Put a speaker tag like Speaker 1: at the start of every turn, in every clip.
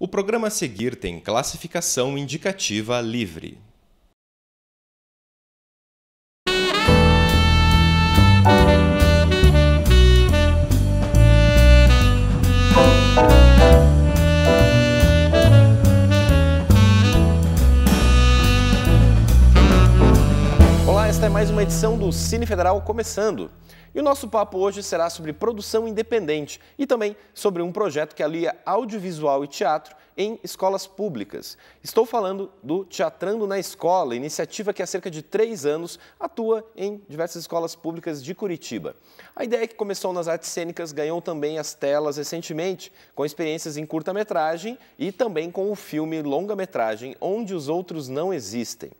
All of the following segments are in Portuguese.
Speaker 1: O programa
Speaker 2: a seguir tem classificação indicativa livre. Olá, esta é mais uma edição do Cine Federal começando. E o nosso papo hoje será sobre produção independente e também sobre um projeto que alia audiovisual e teatro em escolas públicas. Estou falando do Teatrando na Escola, iniciativa que há cerca de três anos atua em diversas escolas públicas de Curitiba. A ideia que começou nas artes cênicas ganhou também as telas recentemente, com experiências em curta-metragem e também com o filme longa-metragem Onde os Outros Não Existem.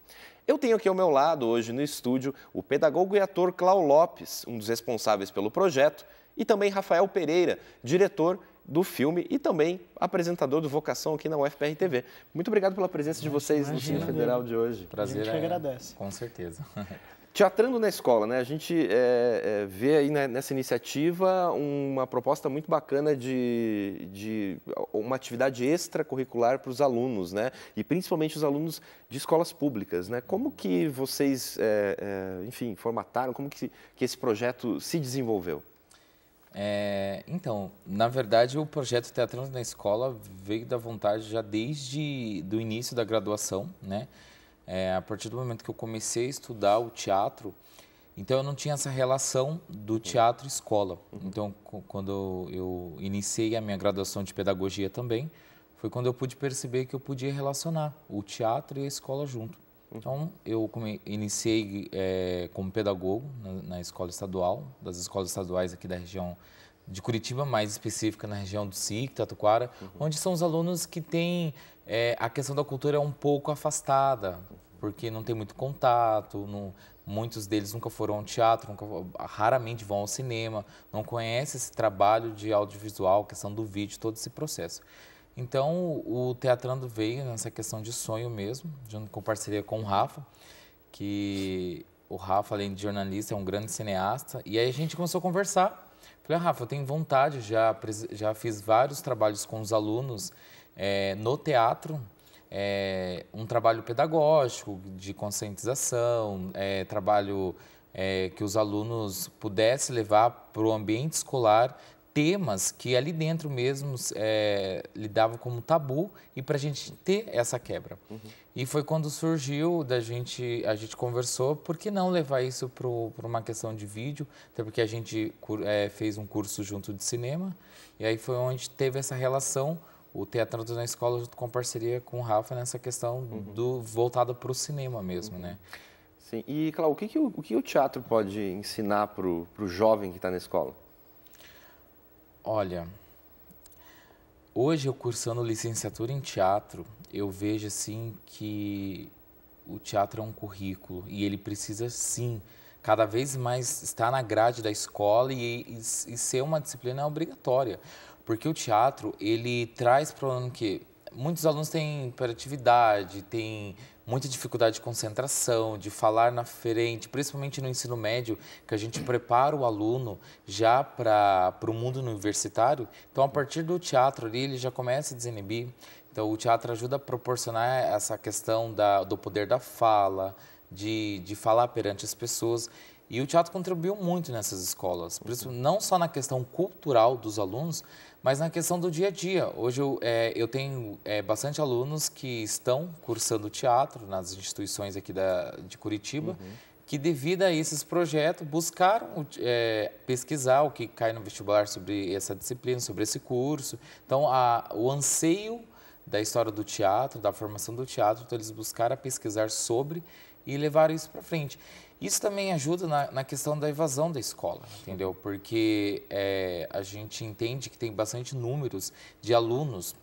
Speaker 2: Eu tenho aqui ao meu lado, hoje no estúdio, o pedagogo e ator Clau Lopes, um dos responsáveis pelo projeto, e também Rafael Pereira, diretor do filme e também apresentador do Vocação aqui na UFPR TV. Muito obrigado pela presença de vocês Imagina, no Cine Federal de hoje. Prazer. A gente é, agradece. Com certeza. Teatrando na escola, né? A gente é, é, vê aí né, nessa iniciativa uma proposta muito bacana de, de uma atividade extracurricular para os alunos, né? E principalmente os alunos de escolas públicas, né? Como que vocês, é, é enfim, formataram? Como que, que esse projeto se desenvolveu?
Speaker 3: É, então, na verdade, o projeto Teatrando na Escola veio da vontade já desde do início da graduação, né? É, a partir do momento que eu comecei a estudar o teatro, então eu não tinha essa relação do teatro escola. Uhum. Então quando eu iniciei a minha graduação de pedagogia também, foi quando eu pude perceber que eu podia relacionar o teatro e a escola junto. Uhum. Então, eu iniciei é, como pedagogo na, na, escola estadual, das escolas estaduais aqui da região de Curitiba, mais específica na região do SIC, Tatuquara, uhum. onde são os alunos que têm é, a questão da cultura é um pouco afastada, porque não tem muito contato, não, muitos deles nunca foram ao teatro, nunca, raramente vão ao cinema, não conhecem esse trabalho de audiovisual, questão do vídeo, todo esse processo. Então, o Teatrando veio nessa questão de sonho mesmo, junto com parceria com o Rafa, que o Rafa, além de jornalista, é um grande cineasta, e aí a gente começou a conversar Falei, ah, Rafa, eu tenho vontade, já, já fiz vários trabalhos com os alunos é, no teatro, é, um trabalho pedagógico, de conscientização, é, trabalho é, que os alunos pudessem levar para o ambiente escolar temas que ali dentro mesmo é, lidavam como tabu e para a gente ter essa quebra. Uhum. E foi quando surgiu da gente, a gente conversou, por que não levar isso para uma questão de vídeo, até porque a gente é, fez um curso junto de cinema e aí foi onde teve essa relação o Teatro na Escola junto com parceria com o Rafa nessa questão uhum. do voltada para o cinema mesmo, uhum. né?
Speaker 2: Sim, e Cláudio, o que, que o, o, que o teatro pode ensinar para o jovem que está na escola?
Speaker 3: Olha, hoje eu cursando licenciatura em teatro, eu vejo assim que o teatro é um currículo e ele precisa sim cada vez mais estar na grade da escola e, e, e ser uma disciplina obrigatória, porque o teatro ele traz para o ano que muitos alunos têm hiperatividade, têm muita dificuldade de concentração, de falar na frente, principalmente no ensino médio, que a gente prepara o aluno já para o mundo universitário. Então, a partir do teatro ali, ele já começa a desinibir. Então, o teatro ajuda a proporcionar essa questão da, do poder da fala, de, de falar perante as pessoas. E o teatro contribuiu muito nessas escolas, por isso, não só na questão cultural dos alunos, mas na questão do dia a dia. Hoje eu, é, eu tenho é, bastante alunos que estão cursando teatro nas instituições aqui da, de Curitiba, uhum. que devido a esses projetos buscaram é, pesquisar o que cai no vestibular sobre essa disciplina, sobre esse curso. Então, a, o anseio da história do teatro, da formação do teatro, então eles buscaram pesquisar sobre e levaram isso para frente. Isso também ajuda na, na questão da evasão da escola, entendeu? Porque é, a gente entende que tem bastante números de alunos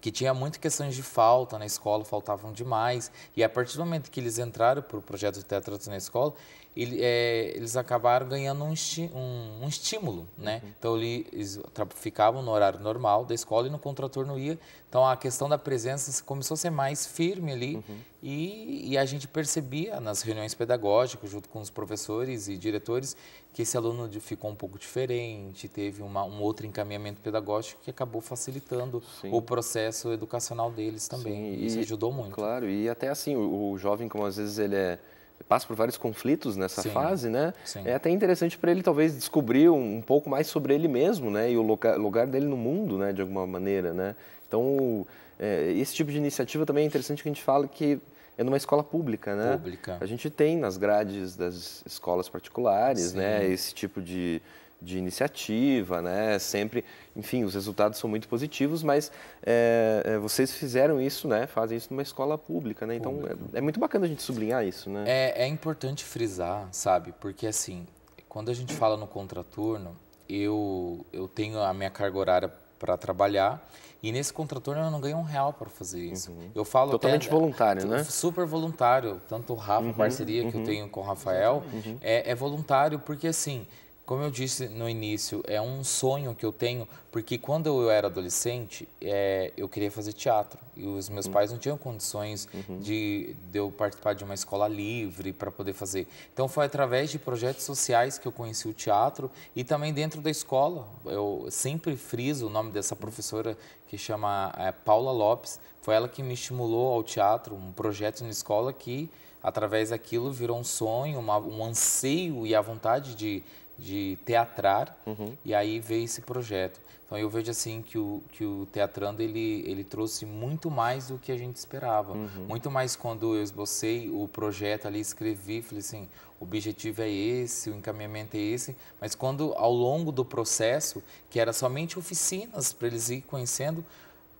Speaker 3: que tinha muitas questões de falta na escola, faltavam demais. E a partir do momento que eles entraram para o projeto Tetra na escola, ele, é, eles acabaram ganhando um, esti um, um estímulo, né? Uhum. Então, eles ficavam no horário normal da escola e no contraturno ia. Então, a questão da presença começou a ser mais firme ali uhum. e, e, a gente percebia nas reuniões pedagógicas, junto com os professores e diretores, que esse aluno ficou um pouco diferente, teve uma, um outro encaminhamento pedagógico que acabou facilitando Sim. o processo educacional
Speaker 2: deles também. Sim, Isso e, ajudou muito. Claro, e até assim, o, o jovem, como às vezes ele é passa por vários conflitos nessa sim, fase, né? Sim. É até interessante para ele talvez descobrir um, um, pouco mais sobre ele mesmo, né? E o lugar, lugar dele no mundo, né? De alguma maneira, né? Então é, esse tipo de iniciativa também é interessante que a gente fala que é numa escola pública, né? Pública. A gente tem nas grades das escolas particulares, né? sim. né? Esse tipo de de iniciativa, né? Sempre, enfim, os resultados são muito positivos, mas é, é vocês fizeram isso, né? Fazem isso numa escola pública, né? Então é, é, muito bacana a gente sublinhar isso, né?
Speaker 3: É, é importante frisar, sabe? Porque assim, quando a gente fala no contraturno, eu eu tenho a minha carga horária para trabalhar e nesse contraturno eu não ganho um real para fazer isso. Uhum. Eu falo totalmente até, voluntário, né? Super voluntário, tanto o Rafa, uhum, parceria uhum. que eu uhum. tenho com o Rafael, uhum. é, é voluntário porque assim como eu disse no início, é um sonho que eu tenho, porque quando eu era adolescente, é, eu queria fazer teatro. E os meus uhum. pais não tinham condições uhum. de, de, eu participar de uma escola livre para poder fazer. Então, foi através de projetos sociais que eu conheci o teatro e também dentro da escola. Eu sempre friso o nome dessa professora que chama é, Paula Lopes. Foi ela que me estimulou ao teatro, um projeto na escola que, através daquilo, virou um sonho, uma, um anseio e a vontade de de teatrar, uhum. e aí veio esse projeto. Então eu vejo assim que o, que o Teatrando ele, ele trouxe muito mais do que a gente esperava. Uhum. Muito mais quando eu esbocei o projeto ali, escrevi, falei assim, o objetivo é esse, o encaminhamento é esse, mas quando ao longo do processo, que era somente oficinas para eles ir conhecendo,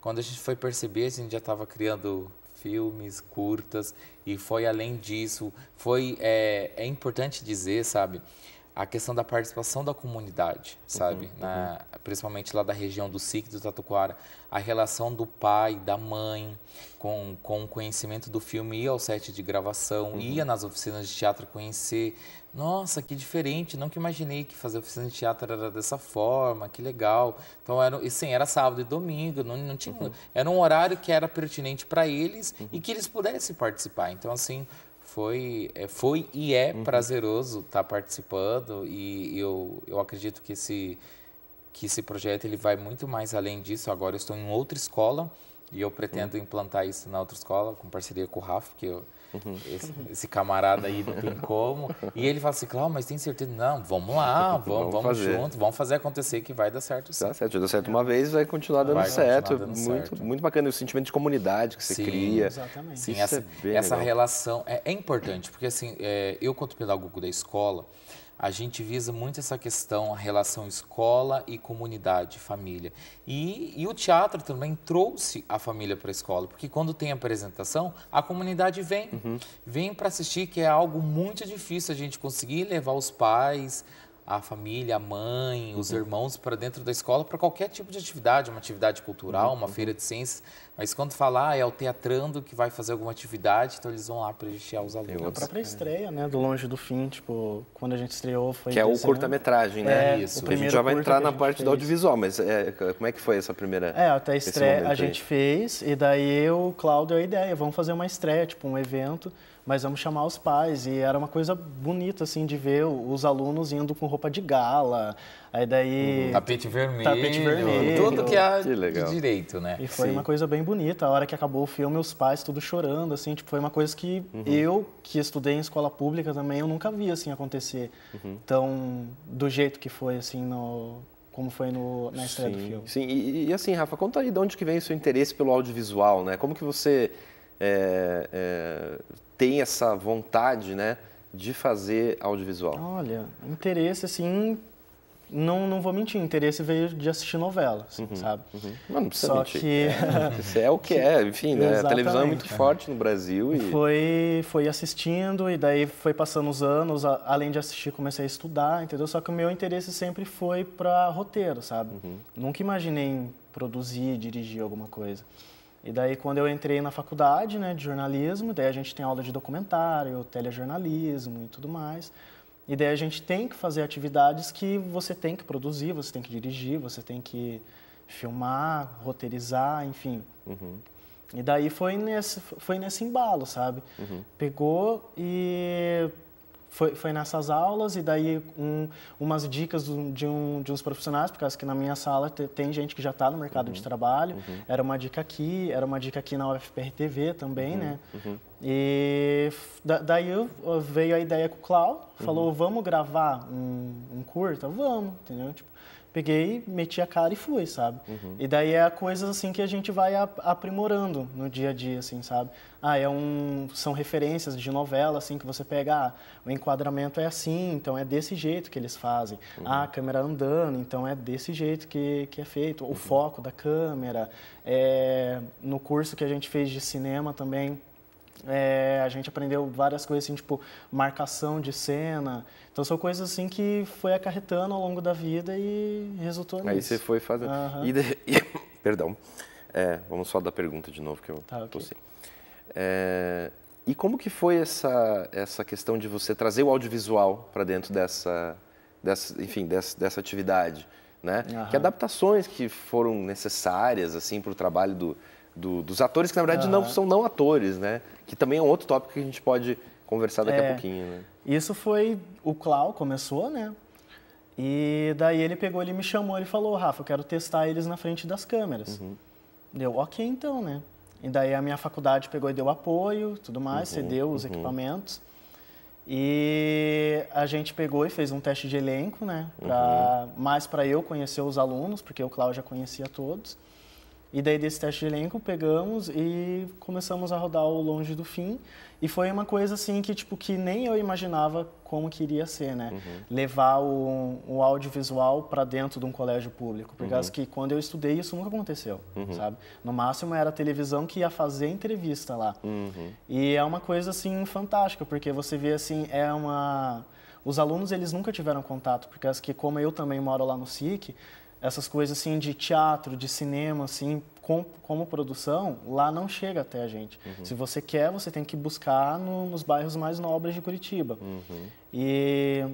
Speaker 3: quando a gente foi perceber, a gente já estava criando filmes, curtas, e foi além disso. Foi, é, é importante dizer, sabe, a questão da participação da comunidade, sabe? Uhum, Na, uhum. Principalmente lá da região do SIC do Tatuquara, a relação do pai, da mãe, com, com o conhecimento do filme, ia ao set de gravação, uhum. ia nas oficinas de teatro conhecer. Nossa, que diferente, nunca imaginei que fazer oficina de teatro era dessa forma, que legal. Então, era, sim era sábado e domingo, não, não tinha, uhum. era um horário que era pertinente para eles uhum. e que eles pudessem participar. Então, assim, foi, é, foi e é uhum. prazeroso estar tá participando e eu, eu acredito que esse, que esse projeto ele vai muito mais além disso. Agora eu estou em outra escola e eu pretendo uhum. implantar isso na outra escola, com parceria com o Rafa, que eu, Uhum. Esse, esse, camarada aí não tem como. E ele fala assim, Cláudio, mas tem certeza? Não, vamos lá, vamos, vamos, vamos junto, vamos fazer acontecer que vai dar certo
Speaker 2: sim. dá tá certo, deu certo uma vez, vai continuar dando, vai certo. dando muito, certo. Muito bacana o sentimento de comunidade que você sim, cria. Exatamente. Sim, essa, é essa
Speaker 3: relação é, é, importante, porque assim, é, eu quando pedagogo da escola, a gente visa muito essa questão, a relação escola e comunidade, família. E, e o teatro também trouxe a família para a escola, porque quando tem apresentação, a comunidade vem, uhum. vem para assistir, que é algo muito difícil a gente conseguir levar os pais, a família, a mãe, os uhum. irmãos para dentro da escola para qualquer tipo de atividade, uma atividade cultural, uhum. uma feira de ciências. Mas quando falar ah, é o teatrando que vai fazer alguma atividade, então eles vão lá prestigiar os alunos. É A própria
Speaker 1: estreia, né, do Longe do Fim, tipo, quando a gente estreou foi Que é o curta-metragem,
Speaker 2: né? É, Isso. a gente já vai entrar na parte fez. do audiovisual, mas é, como é que foi essa primeira É, até a estreia a gente aí.
Speaker 1: fez e daí eu, Cláudio, a ideia, vamos fazer uma estreia, tipo um evento mas vamos chamar os pais. E era uma coisa bonita, assim, de ver os alunos indo com roupa de gala. Aí daí. Uhum. tapete vermelho. Tapete vermelho. Tudo que há que de
Speaker 3: direito, né? E foi Sim. uma
Speaker 1: coisa bem bonita. A hora que acabou o filme, os pais tudo chorando, assim, tipo, foi uma coisa que uhum. eu, que estudei em escola pública também, eu nunca vi, assim, acontecer. Uhum. Então, do jeito que foi, assim, no, como foi no, na estreia sim, do
Speaker 2: filme. Sim, e, e, assim, Rafa, conta aí de onde que vem o seu interesse pelo audiovisual, né? Como que você é, é, tem essa vontade, né, de fazer audiovisual?
Speaker 1: Olha, interesse assim, não, não vou mentir, interesse veio de assistir novelas, uhum, sabe? Uhum. Mas não precisa Só mentir. que
Speaker 2: é, é o que é, enfim, né? A televisão é muito cara. forte no Brasil e
Speaker 1: foi foi assistindo e daí foi passando os anos, além de assistir, comecei a estudar, entendeu? Só que o meu interesse sempre foi para roteiro, sabe? Uhum. Nunca imaginei produzir, dirigir alguma coisa. E daí quando eu entrei na faculdade né, de jornalismo, daí a gente tem aula de documentário, telejornalismo e tudo mais. E daí a gente tem que fazer atividades que você tem que produzir, você tem que dirigir, você tem que filmar, roteirizar, enfim. Uhum. E daí foi nesse, foi nesse embalo, sabe? Uhum. Pegou e foi, foi nessas aulas e daí um, umas dicas de, um, de uns profissionais, por causa que na minha sala te, tem gente que já está no mercado uhum. de trabalho. Uhum. Era uma dica aqui, era uma dica aqui na UFPR TV também, uhum. né? Uhum. E da, daí veio a ideia com o Clau, falou, uhum. vamos gravar um, um curta? Vamos, entendeu? Tipo, peguei, meti a cara e fui, sabe? Uhum. E daí é coisas assim que a gente vai aprimorando no dia a dia, assim, sabe? Ah, é um, são referências de novela, assim, que você pega, ah, o enquadramento é assim, então é desse jeito que eles fazem. Uhum. Ah, a câmera andando, então é desse jeito que, que é feito. O uhum. foco da câmera. É, no curso que a gente fez de cinema também, é, a gente aprendeu várias coisas, assim, tipo, marcação de cena, então são coisas assim que foi acarretando ao longo da vida e resultou Aí nisso. Aí você foi fazendo. Uhum. E, de...
Speaker 2: Perdão. É, vamos só da pergunta de novo que eu tá, okay. É, e como que foi essa essa questão de você trazer o audiovisual para dentro hum. dessa, dessa enfim dessa, dessa atividade, né? Uhum. Que adaptações que foram necessárias assim para o trabalho do, do, dos atores que na verdade uhum. não são não atores, né? Que também é um outro tópico que a gente pode conversar daqui é, a pouquinho, né?
Speaker 1: Isso foi... O Clau começou, né? E daí ele pegou, ele me chamou, ele falou, Rafa, eu quero testar eles na frente das câmeras. Uhum. Deu, ok então, né? E daí a minha faculdade pegou e deu apoio, tudo mais, uhum, cedeu os uhum. equipamentos. E a gente pegou e fez um teste de elenco, né? Pra, uhum. Mais para eu conhecer os alunos, porque o Cláudio já conhecia todos. E daí desse teste de elenco pegamos e começamos a rodar o Longe do Fim. E foi uma coisa assim que tipo que nem eu imaginava como queria ser, né? Uhum. Levar o, o audiovisual para dentro de um colégio público, por causa uhum. que quando eu estudei isso nunca aconteceu, uhum. sabe? No máximo era a televisão que ia fazer entrevista lá. Uhum. E é uma coisa assim fantástica, porque você vê assim é uma os alunos eles nunca tiveram contato, porque as que como eu também moro lá no SIC, essas coisas assim de teatro, de cinema, assim, com, como produção, lá não chega até a gente. Uhum. Se você quer, você tem que buscar no, nos bairros mais nobres de Curitiba. Uhum. E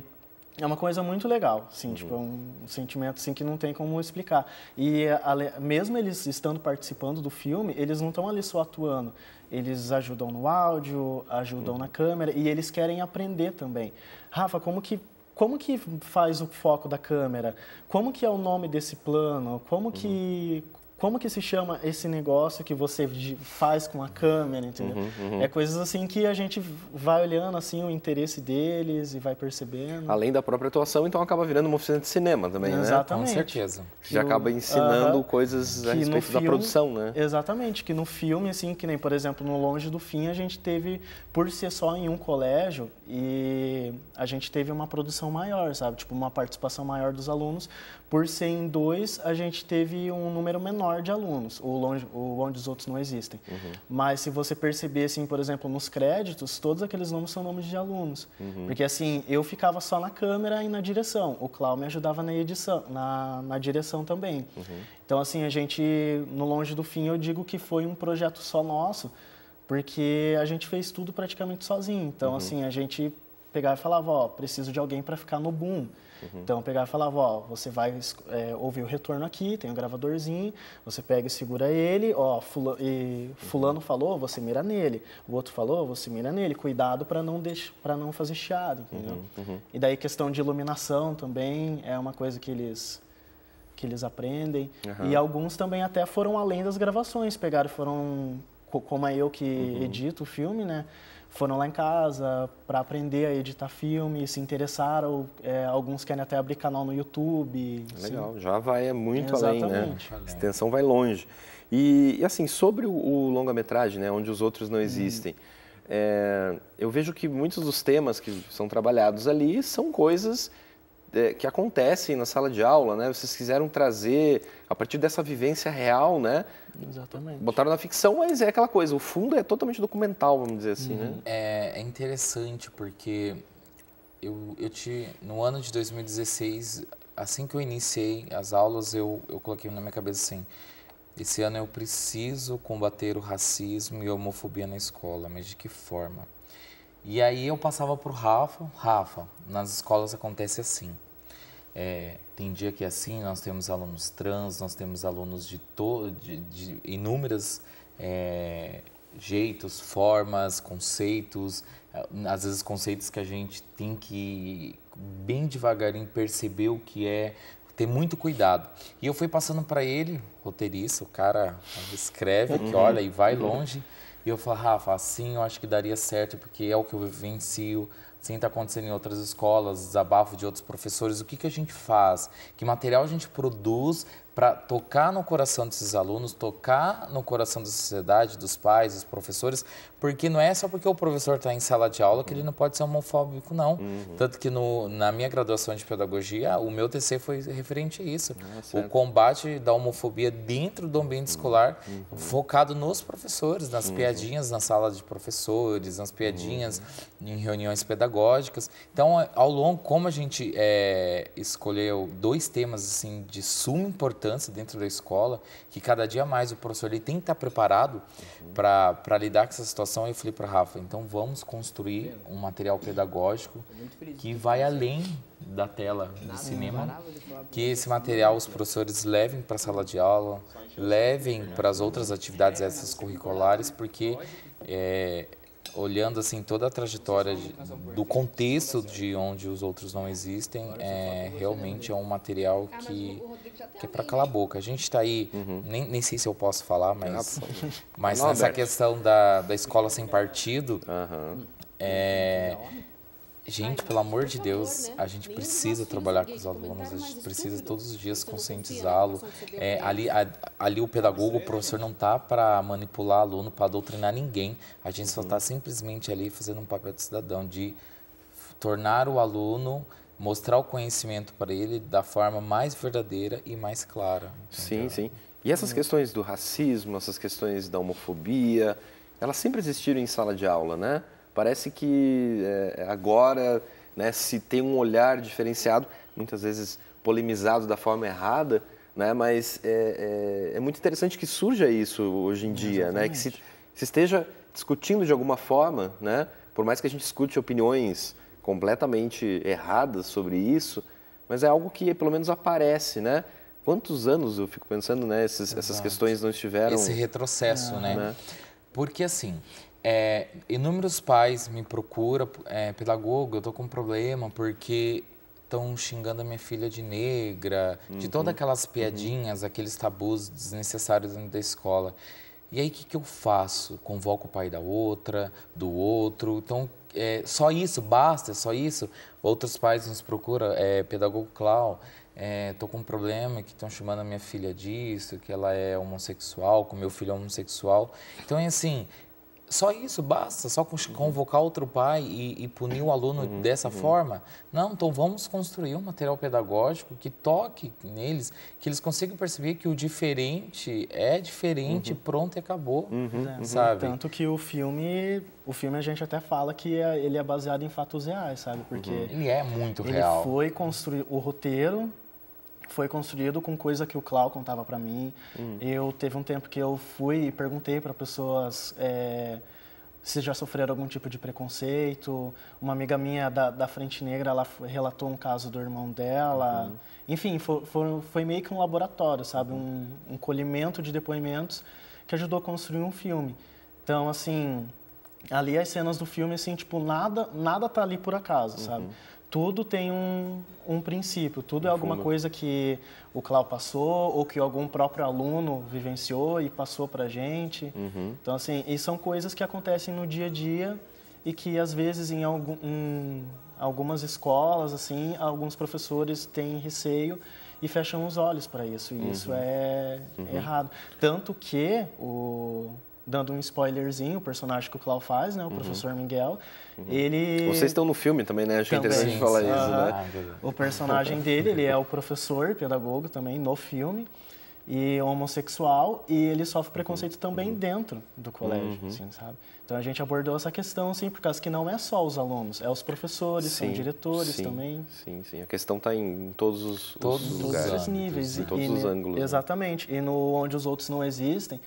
Speaker 1: é uma coisa muito legal, assim, uhum. tipo, é uhum. um, sentimento assim que não tem como explicar. E a, mesmo eles estando participando do filme, eles não estão ali só atuando. Eles ajudam no áudio, ajudam uhum. na câmera e eles querem aprender também. Rafa, como que como que faz o foco da câmera? Como que é o nome desse plano? Como que uhum. como que se chama esse negócio que você faz com a câmera, entendeu? Uhum, uhum, uhum. É coisas assim que a gente vai olhando assim o interesse deles e vai percebendo.
Speaker 2: Além da própria atuação, então acaba virando uma oficina de cinema também, exatamente. né? Exatamente. Com certeza. Que já acaba ensinando coisas a respeito filme, da produção, né?
Speaker 1: Exatamente, que no filme assim, que nem por exemplo, no Longe do Fim, a gente teve por ser só em um colégio, e a gente teve uma produção maior, sabe? Tipo, uma participação maior dos alunos. Por ser em dois, a gente teve um número menor de alunos, o longe, o onde os outros não existem. Uhum. Mas se você perceber, assim, por exemplo, nos créditos, todos aqueles nomes são nomes de alunos. Uhum. Porque, assim, eu ficava só na câmera e na direção. O Clau me ajudava na edição, na, na direção também. Uhum. Então, assim, a gente, no Longe do Fim, eu digo que foi um projeto só nosso, porque a gente fez tudo praticamente sozinho. Então, uhum. assim, a gente pegava e falava, ó, preciso de alguém para ficar no boom. Uhum. Então, pegava e falava, ó, você vai é, ouvir o retorno aqui, tem um gravadorzinho, você pega e segura ele, ó, fula, e fulano uhum. falou, você mira nele, o outro falou, você mira nele, cuidado para não para não fazer chiado, entendeu? Uhum, uhum. E daí questão de iluminação também é uma coisa que eles que eles aprendem e alguns também até foram além das gravações, pegaram foram como é eu que uhum. edito o filme, né? Foram lá em casa para aprender a editar filme, se interessaram. É, alguns querem até abrir canal no YouTube. Legal, assim.
Speaker 2: já vai é muito Exatamente. além, né? A extensão vai longe. E, e assim, sobre o, o longa-metragem, né? Onde os outros não hum. existem. Hum. É, eu vejo que muitos dos temas que são trabalhados ali são coisas é, que acontecem na sala de aula, né? Vocês quiseram trazer a partir dessa vivência real, né? Exatamente. Botaram na ficção, mas é aquela coisa. O fundo é totalmente documental, vamos dizer assim, né? uhum. né?
Speaker 3: É, é, interessante porque eu, eu te no ano de 2016, assim que eu iniciei as aulas, eu, eu coloquei na minha cabeça assim. Esse ano eu preciso combater o racismo e a homofobia na escola, mas de que forma? E aí eu passava para o Rafa, Rafa, nas escolas acontece assim. É, tem dia que é assim, nós temos alunos trans, nós temos alunos de, de, de inúmeras é, jeitos, formas, conceitos, é, às vezes conceitos que a gente tem que bem devagarinho perceber o que é, ter muito cuidado. E eu fui passando para ele, roteirista, o cara escreve, uhum. que olha e vai uhum. longe. E eu falo, Rafa, assim eu acho que daria certo, porque é o que eu vivencio, Sim, está acontecendo em outras escolas, desabafo de outros professores. O que, que a gente faz? Que material a gente produz para tocar no coração desses alunos, tocar no coração da sociedade, dos pais, dos professores, porque não é só porque o professor está em sala de aula que ele não pode ser homofóbico, não. Uhum. Tanto que no, na minha graduação de pedagogia, o meu TC foi referente a isso. Ah, o combate da homofobia dentro do ambiente uhum. escolar, uhum. focado nos professores, nas uhum. piadinhas na sala de professores, nas piadinhas uhum. em reuniões pedagógicas. Então, ao longo, como a gente é, escolheu dois temas assim de suma importância, importância dentro da escola, que cada dia mais o professor ele tem que estar preparado uhum. para lidar com essa situação. Eu falei para Rafa, então vamos construir um material pedagógico que vai além da tela do cinema, que esse material os professores levem para a sala de aula, levem para as outras atividades essas curriculares, porque é, olhando assim toda a trajetória de, do contexto de onde os outros não existem, é, realmente é um material que que é para calar a boca. A gente está aí, uhum. nem, nem sei se eu posso falar, mas, ah, mas nessa questão da, da escola sem partido, uhum. é, gente, pelo amor de Deus, a né? gente precisa trabalhar com os alunos, a gente precisa todos os dias conscientizá-lo. É, ali, é ali o pedagogo, o professor não tá para manipular aluno, para doutrinar ninguém. A gente só está uhum. simplesmente ali fazendo um papel de cidadão, de tornar o aluno mostrar o conhecimento para ele da forma mais verdadeira e mais clara.
Speaker 2: Entendeu? Sim, sim. E essas uhum. questões do racismo, essas questões da homofobia, elas sempre existiram em sala de aula, né? Parece que é, agora né, se tem um olhar diferenciado, muitas vezes polemizado da forma errada, né? Mas é, é, é muito interessante que surja isso hoje em dia, Exatamente. né? Que se, se esteja discutindo de alguma forma, né? Por mais que a gente escute opiniões completamente erradas sobre isso, mas é algo que pelo menos aparece, né? Quantos anos eu fico pensando, né? Esses, essas questões não estiveram. Esse retrocesso, ah. né? né?
Speaker 3: Porque assim, é, inúmeros pais me procuram, é, pedagogo, eu tô com um problema porque estão xingando a minha filha de negra, uhum. de todas aquelas uhum. piadinhas, uhum. aqueles tabus desnecessários dentro da escola. E aí, o que, que eu faço? Convoco o pai da outra, do outro. Então, é, só isso basta, só isso. Outros pais nos procuram, é, pedagogo Clau, estou é, com um problema que estão chamando a minha filha disso, que ela é homossexual, que o meu filho é homossexual. Então, é assim, só isso basta, só uhum. convocar outro pai e, e punir o aluno uhum, dessa uhum. forma. Não, então vamos construir um material pedagógico que toque neles, que eles consigam perceber que o diferente é diferente, uhum. pronto e acabou, uhum, uhum.
Speaker 1: sabe? Tanto que o filme, o filme a gente até fala que é, ele é baseado em fatos reais, sabe?
Speaker 3: Porque ele é muito real. Ele
Speaker 1: foi construir o roteiro foi construído com coisa que o Clau contava para mim. Hum. Eu teve um tempo que eu fui e perguntei para pessoas é, se já sofreram algum tipo de preconceito. Uma amiga minha da, da Frente Negra, ela relatou um caso do irmão dela. Uhum. Enfim, foi, foi, foi, meio que um laboratório, sabe? Uhum. Um, um colhimento de depoimentos que ajudou a construir um filme. Então, assim, ali as cenas do filme, assim, tipo, nada, nada tá ali por acaso, uhum. sabe? tudo tem um, um princípio, tudo é alguma fundo. coisa que o Clau passou ou que algum próprio aluno vivenciou e passou para gente. Uhum. Então, assim, e são coisas que acontecem no dia a dia e que, às vezes, em, algum, em algumas escolas, assim, alguns professores têm receio e fecham os olhos para isso. E uhum. isso é uhum. errado. Tanto que o dando um spoilerzinho, o personagem que o Clau faz, né, o uhum. professor Miguel, uhum. ele... Vocês estão
Speaker 2: no filme também, né? Acho também. interessante falar isso, né? O personagem dele,
Speaker 1: ele é o professor, pedagogo também, no filme, e homossexual, e ele sofre preconceito uhum. também uhum. dentro do colégio, uhum. assim, sabe? Então a gente abordou essa questão, assim, por causa que não é só os alunos, é os professores, sim, são diretores sim, também.
Speaker 2: Sim, sim. A questão está em todos os, todos, os, lugares, todos os níveis. Em todos os ângulos. Né?
Speaker 1: Exatamente. Né? E no onde os outros não existem,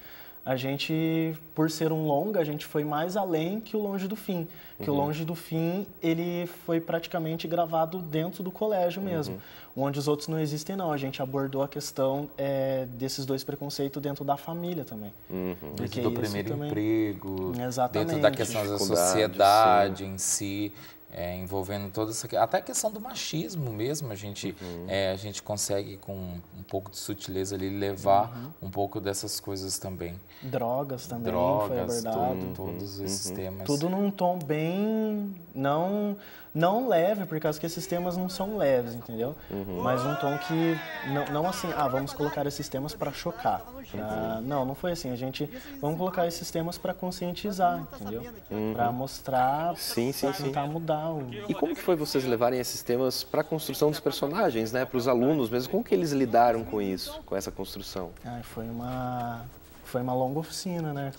Speaker 1: a gente, por ser um longa, a gente foi mais além que o Longe do Fim. Que uhum. o Longe do Fim, ele foi praticamente gravado dentro do colégio mesmo. Uhum. Onde os outros não existem, não. A gente abordou a questão é, desses dois preconceitos dentro da família também.
Speaker 2: Uhum. Dentro do primeiro também...
Speaker 1: emprego, Exatamente. dentro da questão da sociedade
Speaker 3: sim. em si é, envolvendo toda essa até a questão do machismo mesmo a gente uhum. é, a gente consegue com um pouco de sutileza ali levar uhum. um pouco dessas coisas também
Speaker 1: drogas também drogas foi abordado. Tudo, uhum. todos esses uhum. Uhum. temas tudo num tom bem não não leve, por causa que esses temas não são leves, entendeu? Uhum. Mas um tom que não, não assim, ah, vamos colocar esses temas para chocar. Pra... Uhum. Ah, não, não foi assim. A gente vamos colocar esses temas para conscientizar,
Speaker 2: entendeu? Uhum. Para
Speaker 1: mostrar, sim, sim, sim. tentar mudar. O...
Speaker 2: E como que foi vocês levarem esses temas para a construção dos personagens, né? Para os alunos mesmo. Como que eles lidaram com isso, com essa construção?
Speaker 3: Ah, foi uma foi uma longa oficina, né?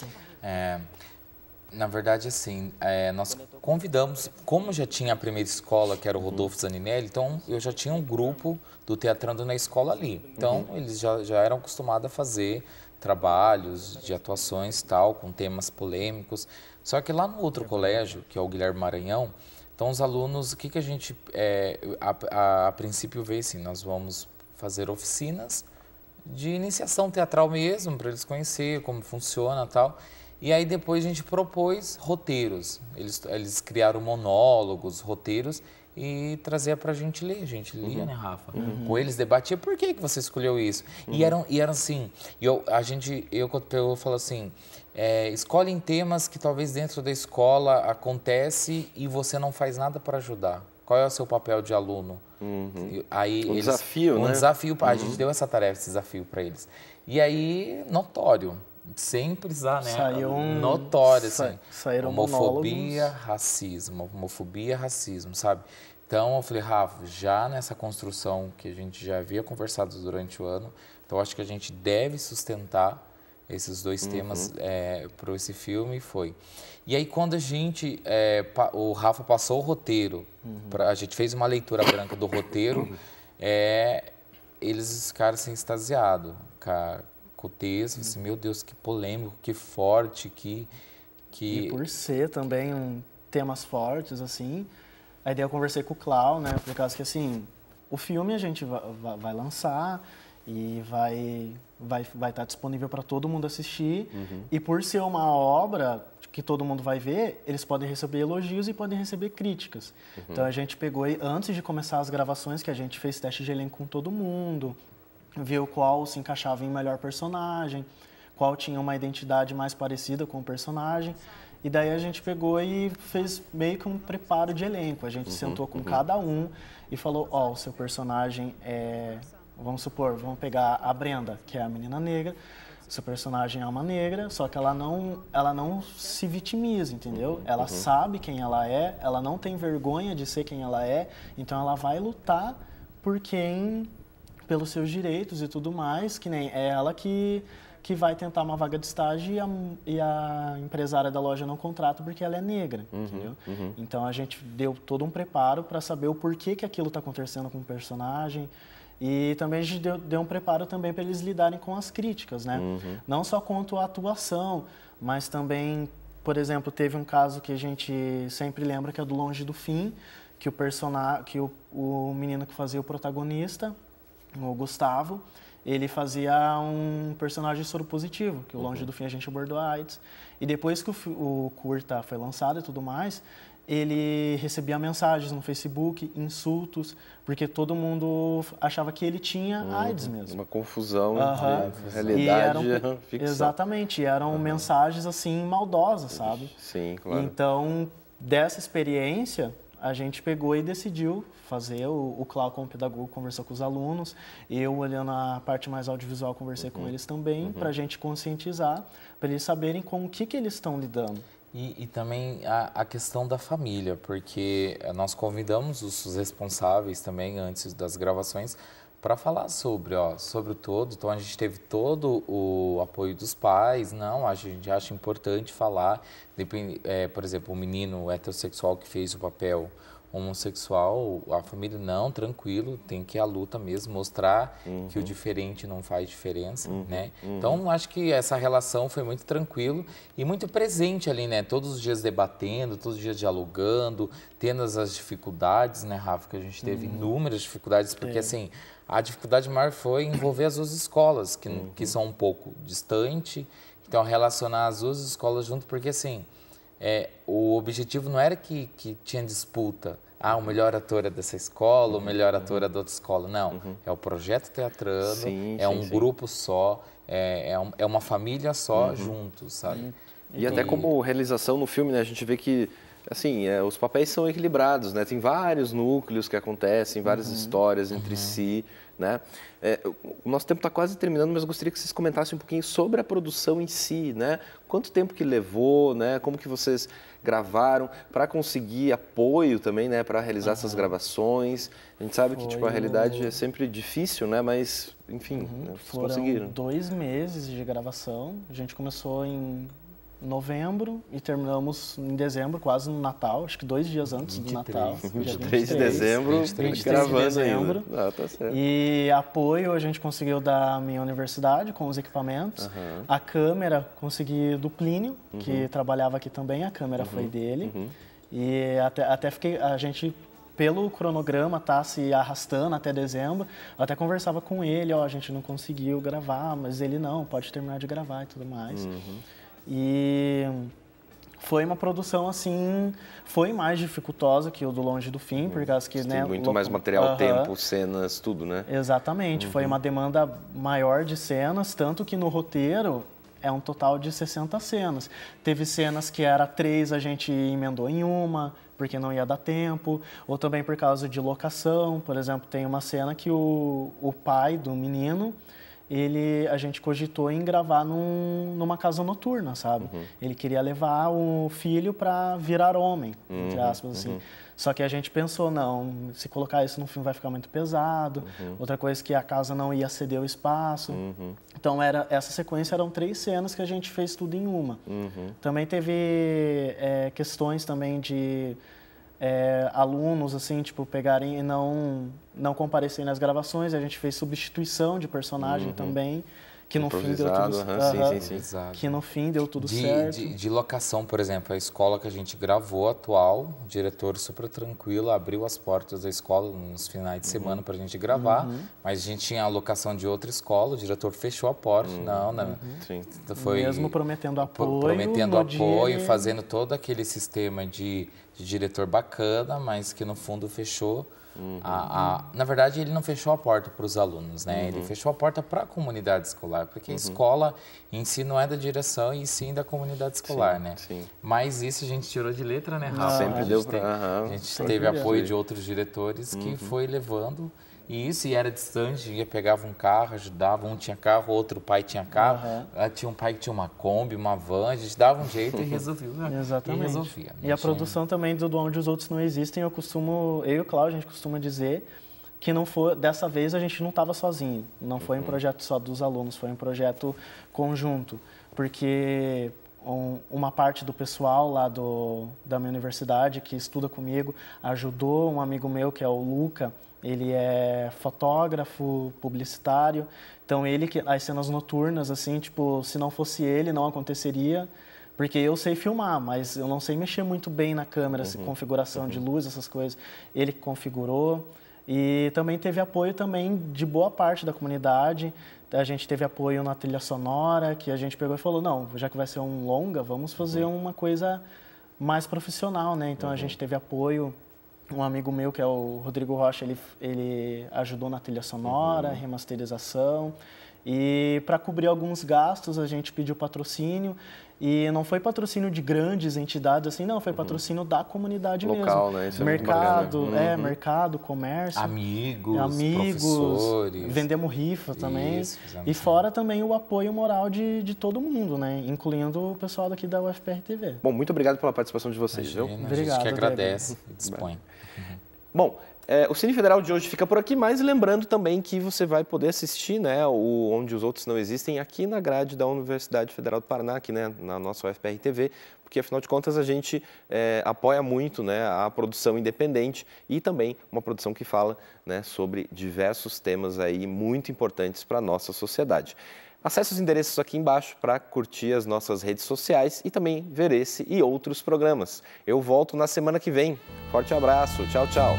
Speaker 3: É, na verdade, assim, é, nós convidamos, como já tinha a primeira escola, que era o uhum. Rodolfo Zaninelli, então eu já tinha um grupo do Teatrando na escola ali. Então, uhum. eles já, já eram acostumados a fazer trabalhos de atuações tal, com temas polêmicos. Só que lá no outro uhum. colégio, que é o Guilherme Maranhão, então os alunos, o que, que a gente, é, a, a, a princípio, veio assim, nós vamos fazer oficinas de iniciação teatral mesmo, para eles conhecerem como funciona tal. E aí depois a gente propôs roteiros. Eles, eles criaram monólogos, roteiros e trazia a gente ler. A gente lia, uhum. né, Rafa? Uhum. Com eles debatia por que, que você escolheu isso. Uhum. E, eram, e eram assim, eu, a gente, eu, eu falo assim, é, escolhem temas que talvez dentro da escola acontece e você não faz nada para ajudar. Qual é o seu papel de aluno? Uhum. Aí um eles, desafio, um né? Um desafio, a gente uhum. deu essa tarefa, esse desafio para eles. E aí, notório, sem precisar, né? Saiu um... Notório, sa assim. Saíram homofobia, monólogos. racismo, homofobia, racismo, sabe? Então, eu falei, Rafa, já nessa construção que a gente já havia conversado durante o ano, então acho que a gente deve sustentar esses dois uhum. temas eh, é, para esse filme foi. E aí quando a gente, é, o Rafa passou o roteiro, uhum. pra, a gente fez uma leitura branca do roteiro, é, eles ficaram assim, extasiados com com o texto, uhum. assim, meu Deus, que polêmico, que forte, que, que... E por
Speaker 1: ser também um, temas fortes, assim, aí daí é eu conversei com o Clau, né, por causa que, assim, o filme a gente vai, vai, vai lançar e vai vai vai estar tá disponível para todo mundo assistir uhum. e por ser uma obra que todo mundo vai ver eles podem receber elogios e podem receber críticas uhum. então a gente pegou antes de começar as gravações que a gente fez teste de elenco com todo mundo ver qual se encaixava em melhor personagem, qual tinha uma identidade mais parecida com o personagem. E daí a gente pegou e fez meio que um preparo de elenco. A gente uhum, sentou com uhum. cada um e falou: Ó, oh, o seu personagem é. Vamos supor, vamos pegar a Brenda, que é a menina negra. O seu personagem é uma negra, só que ela não, ela não se vitimiza, entendeu? Uhum, ela uhum. sabe quem ela é, ela não tem vergonha de ser quem ela é, então ela vai lutar por quem pelos seus direitos e tudo mais, que nem é ela que, que vai tentar uma vaga de estágio e a, e a empresária da loja não contrata porque ela é negra, uhum, entendeu? Uhum. Então a gente deu todo um preparo para saber o porquê que aquilo está acontecendo com o personagem, e também a gente deu, deu um preparo também para eles lidarem com as críticas, né? Uhum. Não só quanto à atuação, mas também, por exemplo, teve um caso que a gente sempre lembra que é do Longe do Fim, que o personagem, que o, o menino que fazia o protagonista, o Gustavo, ele fazia um personagem soro positivo, que o uhum. Longe do Fim a gente abordou a AIDS. E depois que o, o curta foi lançado e tudo mais, ele recebia mensagens no Facebook, insultos, porque todo mundo achava que ele tinha uhum. AIDS
Speaker 2: mesmo. Uma confusão uhum. entre realidade e eram, ficção.
Speaker 1: Exatamente, eram uhum. mensagens assim maldosas, sabe?
Speaker 2: Sim, claro.
Speaker 1: Então, dessa experiência, a gente pegou e decidiu fazer. O, o Clau, como pedagogo, conversou com os alunos. Eu, olhando a parte mais audiovisual, conversei uhum. com eles também, uhum. para a gente conscientizar, para eles saberem com o que, que eles
Speaker 3: estão lidando. E, e também a, a, questão da família, porque eh, nós convidamos os responsáveis também, antes das gravações, para falar sobre, ó, sobre o todo. Então a gente teve todo o apoio dos pais, não, a gente acha importante falar. Depende, é, por exemplo, o menino heterossexual que fez o papel, homossexual, a família não, tranquilo, tem que a luta mesmo, mostrar uhum. que o diferente não faz diferença, uhum. né? Uhum. Então, acho que essa relação foi muito tranquilo e muito presente ali, né? Todos os dias debatendo, todos os dias dialogando, tendo as dificuldades, né, Rafa? Que a gente teve uhum. inúmeras dificuldades, porque é. assim, a dificuldade maior foi envolver as duas escolas, que, que uhum. são um pouco distante, então relacionar as duas escolas junto, porque assim é, o objetivo não era que, que tinha disputa, ah, o melhor ator é dessa escola, uhum, o melhor uhum. ator é da outra escola. Não, uhum. é o projeto teatrano, sim, é sim, um sim. grupo só, é, é, um, é, uma família só uhum. juntos, sabe? E, uhum. e até como
Speaker 2: realização no filme, né, a gente vê que assim, é, os papéis são equilibrados, né? Tem vários núcleos que acontecem, várias uhum. histórias entre si. Né? É, o nosso tempo está quase terminando, mas gostaria que vocês comentassem um pouquinho sobre a produção em si, né? Quanto tempo que levou, né? Como que vocês gravaram para conseguir apoio também, né? Para realizar uhum. essas gravações. A gente sabe Foi que tipo a realidade é sempre difícil, né? Mas enfim, uhum. né? Foram conseguiram.
Speaker 1: Dois meses de gravação. A gente começou em novembro e terminamos em dezembro, quase no Natal, acho que dois dias antes 23, do Natal. 23, 23 de dezembro, 23, gravando de dezembro. ainda. Ah, tá certo. E apoio a gente conseguiu da minha universidade com os equipamentos. Uhum. A câmera consegui do Plínio, uhum. que trabalhava aqui também, a câmera uhum. foi dele. Uhum. E até, até fiquei, a gente pelo cronograma tá se arrastando até dezembro. Eu até conversava com ele, ó, a gente não conseguiu gravar, mas ele não, pode terminar de gravar e tudo mais. Uhum. E foi uma produção assim, foi mais dificultosa que o do Longe do Fim, por causa que, Tem né, muito mais material, uhum. tempo,
Speaker 2: cenas, tudo, né?
Speaker 1: Exatamente, uhum. foi uma demanda maior de cenas, tanto que no roteiro é um total de 60 cenas. Teve cenas que era três, a gente emendou em uma, porque não ia dar tempo, ou também por causa de locação, por exemplo, tem uma cena que o, o pai do menino ele a gente cogitou em gravar num, numa casa noturna, sabe? Uhum. Ele queria levar o filho para virar homem, uhum. entre aspas, assim. Uhum. Só que a gente pensou, não, se colocar isso no filme vai ficar muito pesado. Uhum. Outra coisa é que a casa não ia ceder o espaço. Uhum. Então era essa sequência eram três cenas que a gente fez tudo em uma. Uhum. Também teve é, questões também de é, alunos, assim, tipo, pegarem e não, não comparecerem nas gravações. A gente fez substituição de personagem uhum. também que no fim deu tudo certo. sim, sim, sim. Que no fim deu tudo de, certo. De,
Speaker 3: de, locação, por exemplo, a escola que a gente gravou atual, o diretor super tranquilo, abriu as portas da escola nos finais de uhum. semana uhum. para a gente gravar, uhum. mas a gente tinha a locação de outra escola, o diretor fechou a porta. Uhum. Não, não. Né? Uhum. Sim. Então foi Mesmo
Speaker 1: prometendo apoio. Prometendo apoio, dia... fazendo
Speaker 3: todo aquele sistema de, de diretor bacana, mas que no fundo fechou Uhum. A, a, na verdade, ele não fechou a porta para os alunos, né? Uhum. Ele fechou a porta para a comunidade escolar, porque uhum. a escola em si não é da direção e sim da comunidade escolar, sim, né? Sim. Mas isso a gente tirou de letra, né, Rafa? Sempre deu pra... tem, A gente teve apoio de outros diretores que uhum. foi levando e isso, e era distante, ia, pegava um carro, ajudava, um tinha carro, outro pai tinha carro, uhum. tinha um pai que tinha uma Kombi, uma van, a gente dava um jeito e resolvia.
Speaker 1: Né? Exatamente. E resolvia. E a produção também do Onde os Outros Não Existem, eu costumo, eu e o Cláudio, a gente costuma dizer que não foi, dessa vez a gente não estava sozinho, não foi um uhum. projeto só dos alunos, foi um projeto conjunto, porque um, uma parte do pessoal lá do, da minha universidade que estuda comigo ajudou um amigo meu que é o Luca ele é fotógrafo, publicitário. Então ele que as cenas noturnas assim, tipo, se não fosse ele não aconteceria, porque eu sei filmar, mas eu não sei mexer muito bem na câmera, assim, uhum. configuração uhum. de luz, essas coisas. Ele configurou e também teve apoio também de boa parte da comunidade. A gente teve apoio na trilha sonora, que a gente pegou e falou, não, já que vai ser um longa, vamos fazer uhum. uma coisa mais profissional, né? Então uhum. a gente teve apoio um amigo meu, que é o Rodrigo Rocha, ele, ele ajudou na trilha sonora, uhum. remasterização. E para cobrir alguns gastos, a gente pediu patrocínio e não foi patrocínio de grandes entidades, assim, não, foi uhum. patrocínio uhum. da comunidade Local, mesmo. Né? Isso é mercado, uhum. é, é uhum. mercado, comércio. Amigos, amigos professores. Vendemos rifa também. Isso, e fora também o apoio moral de, de todo mundo, né? Incluindo o pessoal daqui da UFPR
Speaker 2: TV. Bom, muito obrigado pela participação de vocês, viu? Obrigado, a gente que agradece e dispõe. Bom, é, o Cine Federal de hoje fica por aqui, mas lembrando também que você vai poder assistir né, o Onde os Outros Não Existem aqui na grade da Universidade Federal do Paraná, aqui né, na nossa UFPR TV, porque afinal de contas a gente é, apoia muito né, a produção independente e também uma produção que fala né, sobre diversos temas aí muito importantes para a nossa sociedade. Acesse os endereços aqui embaixo para curtir as nossas redes sociais e também ver esse e outros programas. Eu volto na semana que vem. Forte abraço. Tchau, tchau.